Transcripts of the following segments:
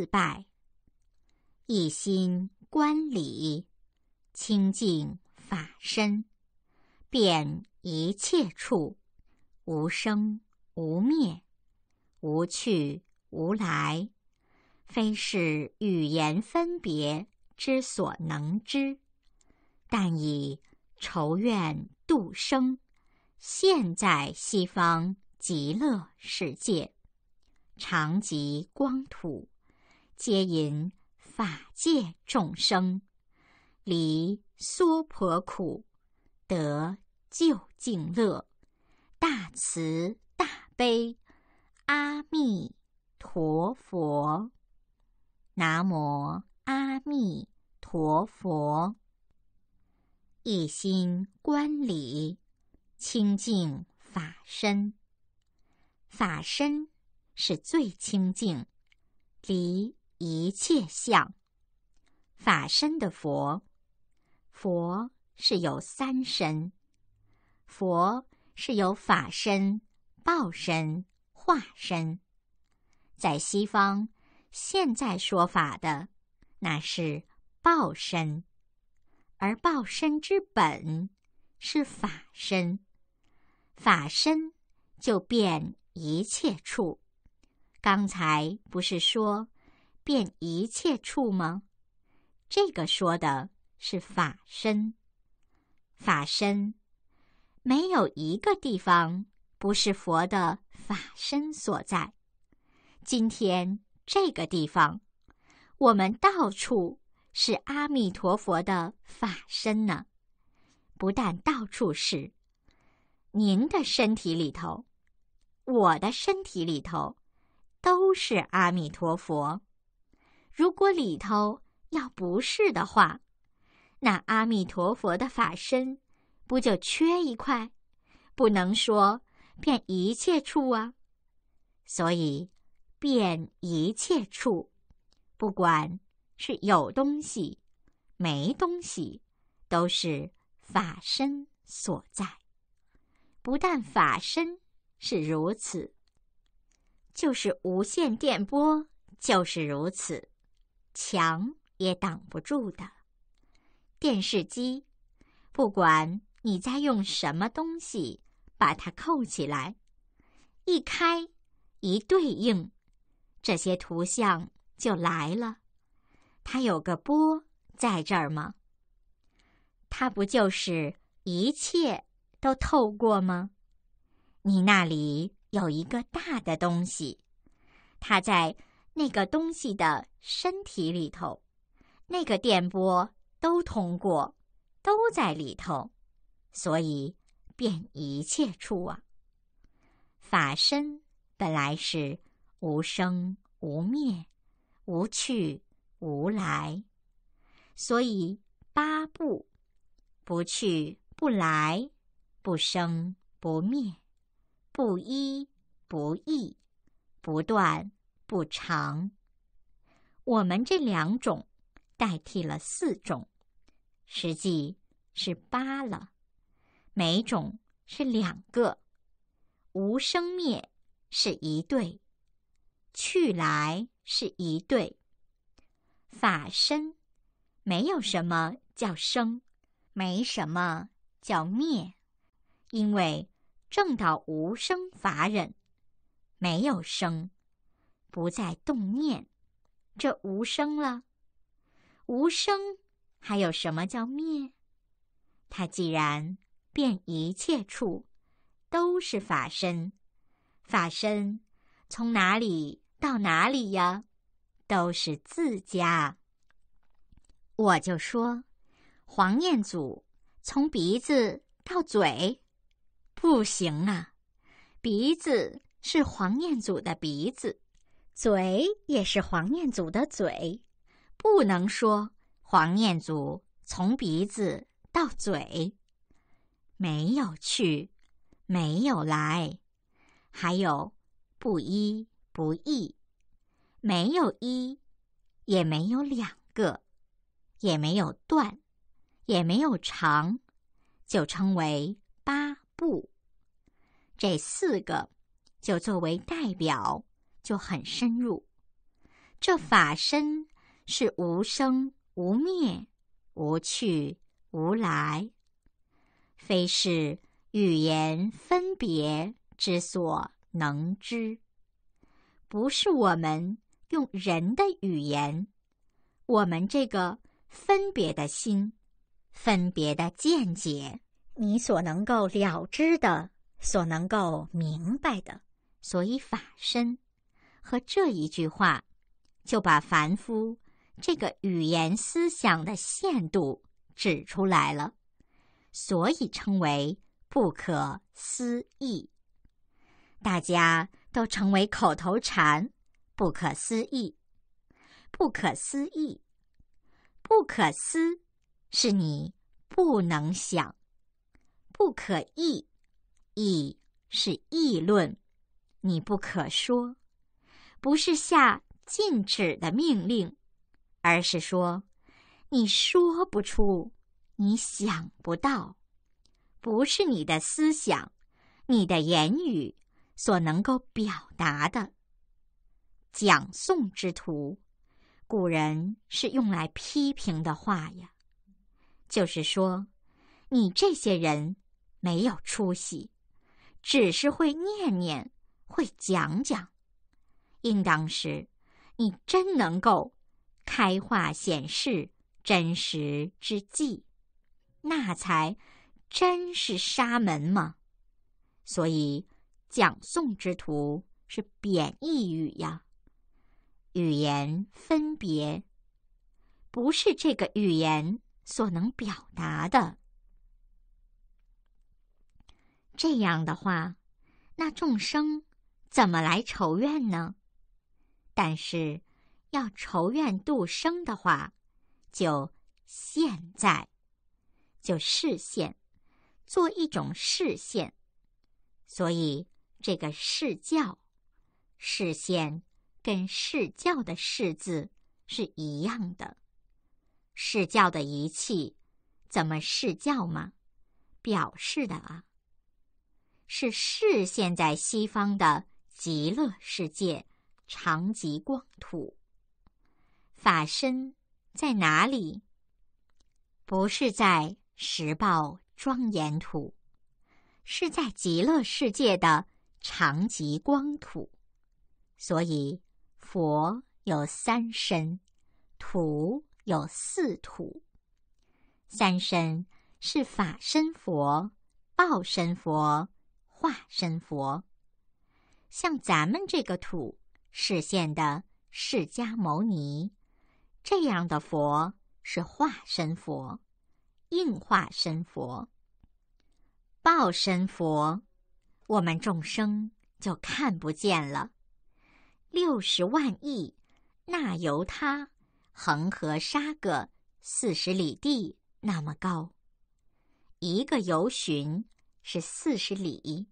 自拜，一心观礼，清净法身，遍一切处，无生无灭，无去无来，非是语言分别之所能知。但以愁怨度生，现，在西方极乐世界，长吉光土。皆因法界众生离娑婆苦，得究竟乐。大慈大悲，阿弥陀佛，南无阿弥陀佛。一心观礼，清净法身。法身是最清净，离。一切相，法身的佛，佛是有三身，佛是有法身、报身、化身。在西方，现在说法的那是报身，而报身之本是法身，法身就变一切处。刚才不是说？遍一切处吗？这个说的是法身。法身没有一个地方不是佛的法身所在。今天这个地方，我们到处是阿弥陀佛的法身呢。不但到处是，您的身体里头，我的身体里头，都是阿弥陀佛。如果里头要不是的话，那阿弥陀佛的法身不就缺一块，不能说变一切处啊？所以，变一切处，不管是有东西、没东西，都是法身所在。不但法身是如此，就是无线电波就是如此。墙也挡不住的电视机，不管你在用什么东西把它扣起来，一开一对应，这些图像就来了。它有个波在这儿吗？它不就是一切都透过吗？你那里有一个大的东西，它在。那个东西的身体里头，那个电波都通过，都在里头，所以变一切处啊。法身本来是无生无灭、无去无来，所以八不：不去、不来、不生、不灭、不依、不异、不断。不长，我们这两种代替了四种，实际是八了。每种是两个，无生灭是一对，去来是一对。法身没有什么叫生，没什么叫灭，因为正道无生法忍，没有生。不再动念，这无声了。无声，还有什么叫灭？它既然变一切处都是法身，法身从哪里到哪里呀？都是自家。我就说，黄念祖从鼻子到嘴，不行啊。鼻子是黄念祖的鼻子。嘴也是黄念祖的嘴，不能说黄念祖从鼻子到嘴，没有去，没有来，还有不一不异，没有一，也没有两个，也没有断，也没有长，就称为八步，这四个就作为代表。就很深入。这法身是无生、无灭、无去、无来，非是语言分别之所能知，不是我们用人的语言，我们这个分别的心、分别的见解，你所能够了知的、所能够明白的，所以法身。和这一句话，就把凡夫这个语言思想的限度指出来了，所以称为不可思议。大家都成为口头禅：“不可思议，不可思议，不可思，是你不能想；不可议，议是议论，你不可说。”不是下禁止的命令，而是说：“你说不出，你想不到，不是你的思想、你的言语所能够表达的。”讲诵之徒，古人是用来批评的话呀，就是说，你这些人没有出息，只是会念念，会讲讲。应当是：你真能够开化显示真实之际，那才真是沙门嘛。所以讲诵之徒是贬义语呀。语言分别，不是这个语言所能表达的。这样的话，那众生怎么来仇怨呢？但是，要仇怨度生的话，就现在，就视现，做一种视现。所以，这个视教、视现跟视教的视字是一样的。视教的仪器，怎么视教吗？表示的啊，是视现在西方的极乐世界。长极光土，法身在哪里？不是在十报庄严土，是在极乐世界的长极光土。所以佛有三身，土有四土。三身是法身佛、报身佛、化身佛。像咱们这个土。视现的释迦牟尼，这样的佛是化身佛、应化身佛、报身佛，我们众生就看不见了。六十万亿那由他恒河沙个四十里地那么高，一个由旬是四十里，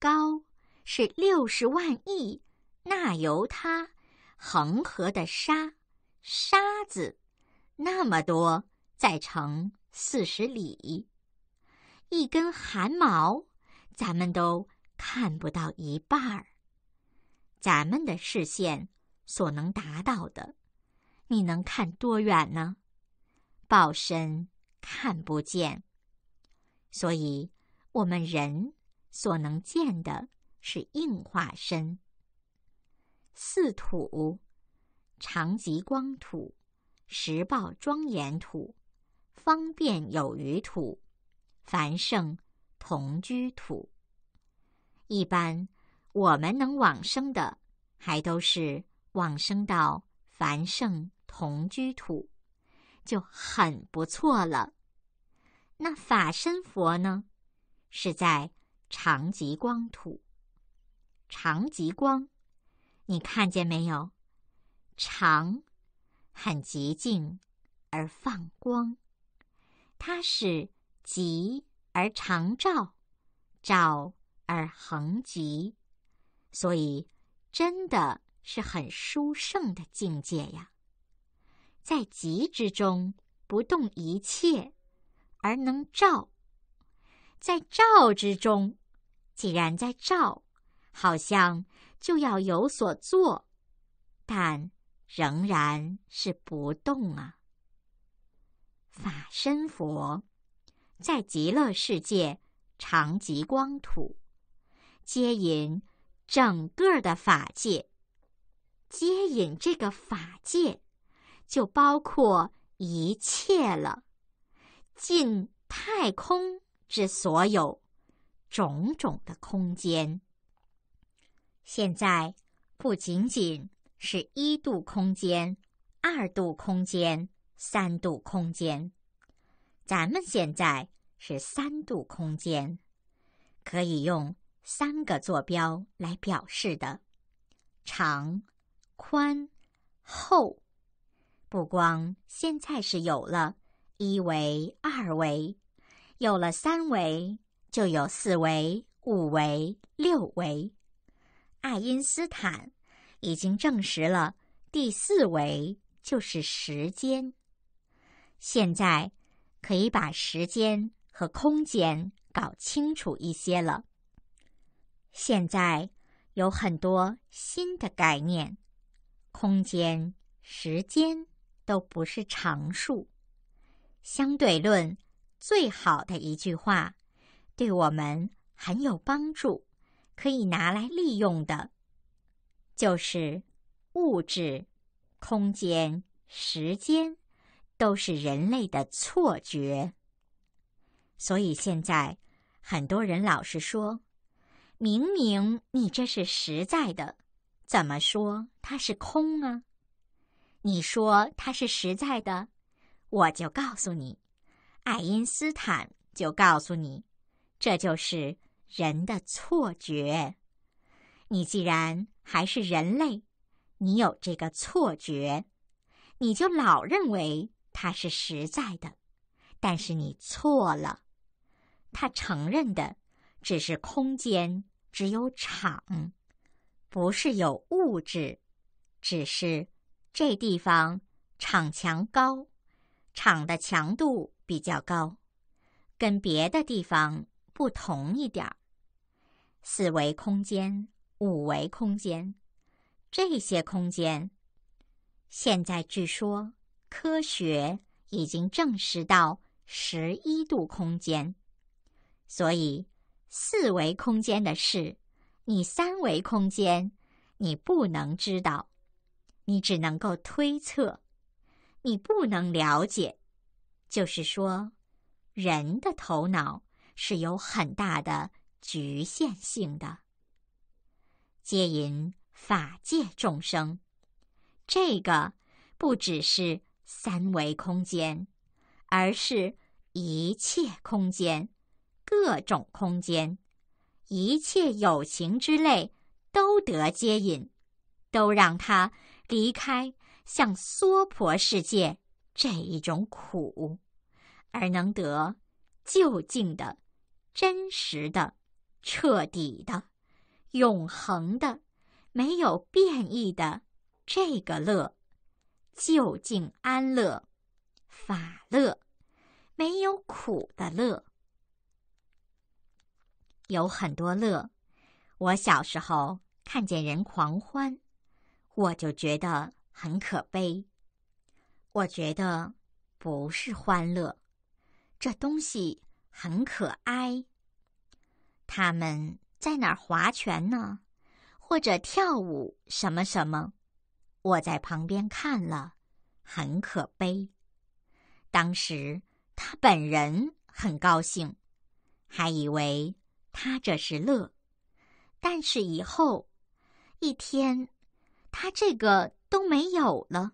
高是六十万亿。那由它，恒河的沙沙子那么多，再乘四十里，一根汗毛，咱们都看不到一半儿。咱们的视线所能达到的，你能看多远呢？报身看不见，所以我们人所能见的是硬化身。四土：长吉光土、十报庄严土、方便有余土、繁盛同居土。一般我们能往生的，还都是往生到繁盛同居土，就很不错了。那法身佛呢，是在长吉光土，长吉光。你看见没有？长，很寂静而放光，它是极而长照，照而恒极，所以真的是很殊胜的境界呀！在极之中不动一切，而能照；在照之中，既然在照，好像。就要有所做，但仍然是不动啊。法身佛在极乐世界长极光土，接引整个的法界，接引这个法界就包括一切了，尽太空之所有种种的空间。现在不仅仅是一度空间、二度空间、三度空间，咱们现在是三度空间，可以用三个坐标来表示的，长、宽、厚。不光现在是有了，一维、二维，有了三维，就有四维、五维、六维。爱因斯坦已经证实了第四维就是时间。现在可以把时间和空间搞清楚一些了。现在有很多新的概念，空间、时间都不是常数。相对论最好的一句话，对我们很有帮助。可以拿来利用的，就是物质、空间、时间，都是人类的错觉。所以现在很多人老是说：“明明你这是实在的，怎么说它是空啊？”你说它是实在的，我就告诉你，爱因斯坦就告诉你，这就是。人的错觉，你既然还是人类，你有这个错觉，你就老认为它是实在的，但是你错了。他承认的只是空间只有场，不是有物质，只是这地方场强高，场的强度比较高，跟别的地方不同一点儿。四维空间、五维空间，这些空间，现在据说科学已经证实到十一度空间。所以，四维空间的事，你三维空间，你不能知道，你只能够推测，你不能了解。就是说，人的头脑是有很大的。局限性的接引法界众生，这个不只是三维空间，而是一切空间、各种空间、一切有情之类都得接引，都让他离开像娑婆世界这一种苦，而能得究竟的真实的。彻底的、永恒的、没有变异的，这个乐，究竟安乐、法乐，没有苦的乐，有很多乐。我小时候看见人狂欢，我就觉得很可悲。我觉得不是欢乐，这东西很可哀。他们在哪划拳呢？或者跳舞什么什么？我在旁边看了，很可悲。当时他本人很高兴，还以为他这是乐。但是以后一天，他这个都没有了，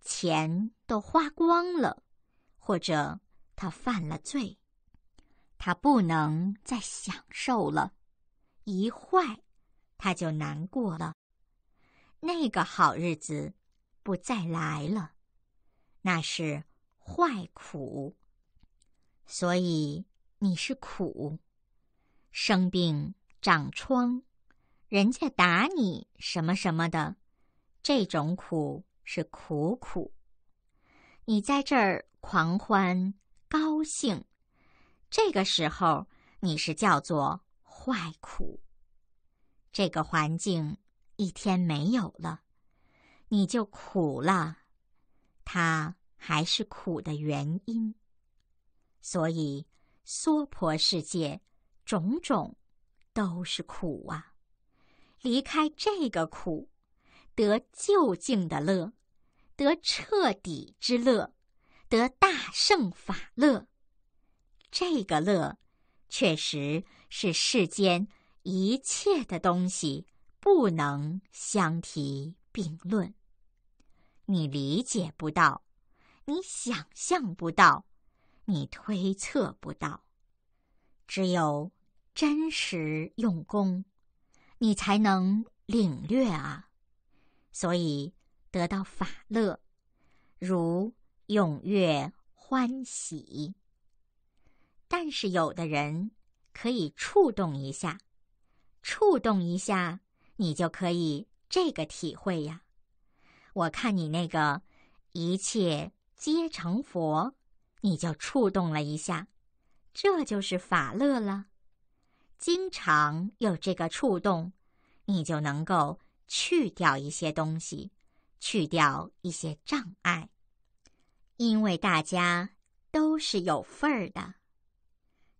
钱都花光了，或者他犯了罪。他不能再享受了，一坏，他就难过了。那个好日子不再来了，那是坏苦。所以你是苦，生病、长疮，人家打你什么什么的，这种苦是苦苦。你在这儿狂欢高兴。这个时候，你是叫做坏苦。这个环境一天没有了，你就苦了。它还是苦的原因。所以，娑婆世界种种都是苦啊！离开这个苦，得究竟的乐，得彻底之乐，得大圣法乐。这个乐，确实是世间一切的东西不能相提并论。你理解不到，你想象不到，你推测不到，只有真实用功，你才能领略啊。所以得到法乐，如踊跃欢喜。但是有的人可以触动一下，触动一下，你就可以这个体会呀。我看你那个“一切皆成佛”，你就触动了一下，这就是法乐了。经常有这个触动，你就能够去掉一些东西，去掉一些障碍，因为大家都是有份儿的。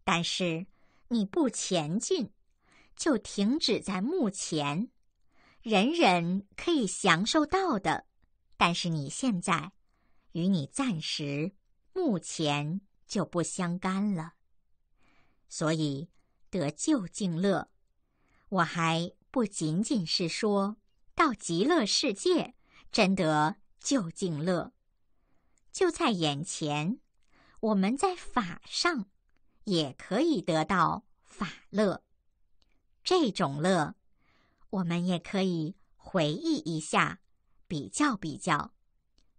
但是你不前进，就停止在目前，人人可以享受到的。但是你现在，与你暂时目前就不相干了。所以得究竟乐，我还不仅仅是说到极乐世界，真得究竟乐，就在眼前。我们在法上。也可以得到法乐，这种乐，我们也可以回忆一下，比较比较。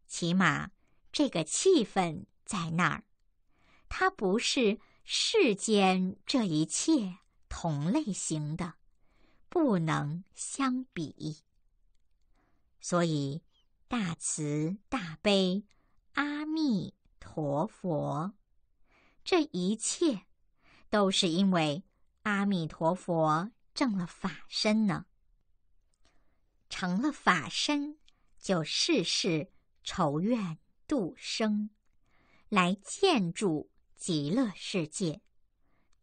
起码这个气氛在那儿，它不是世间这一切同类型的，不能相比。所以，大慈大悲，阿弥陀佛。这一切，都是因为阿弥陀佛正了法身呢，成了法身，就事事仇怨度生，来建筑极乐世界。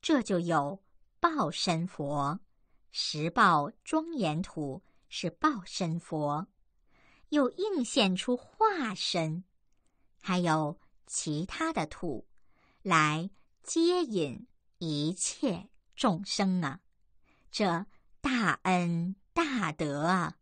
这就有报身佛，十报庄严土是报身佛，又映现出化身，还有其他的土。来接引一切众生啊，这大恩大德啊！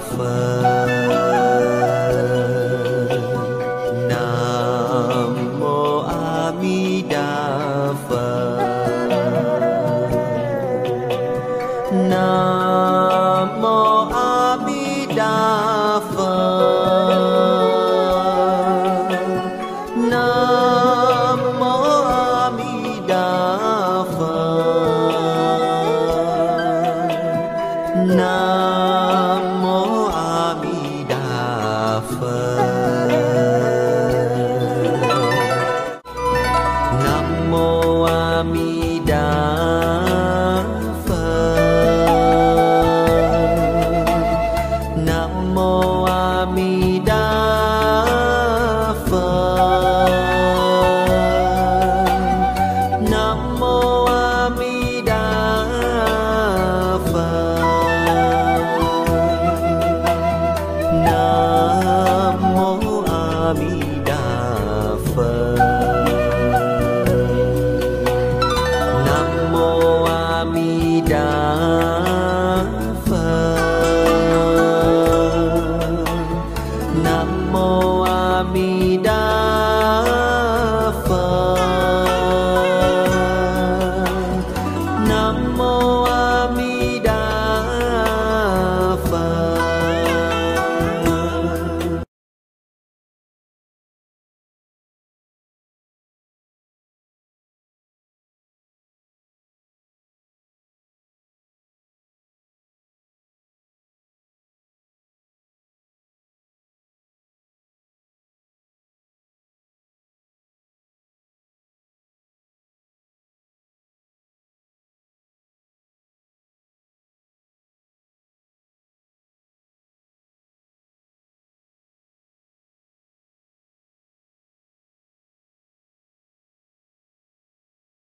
分。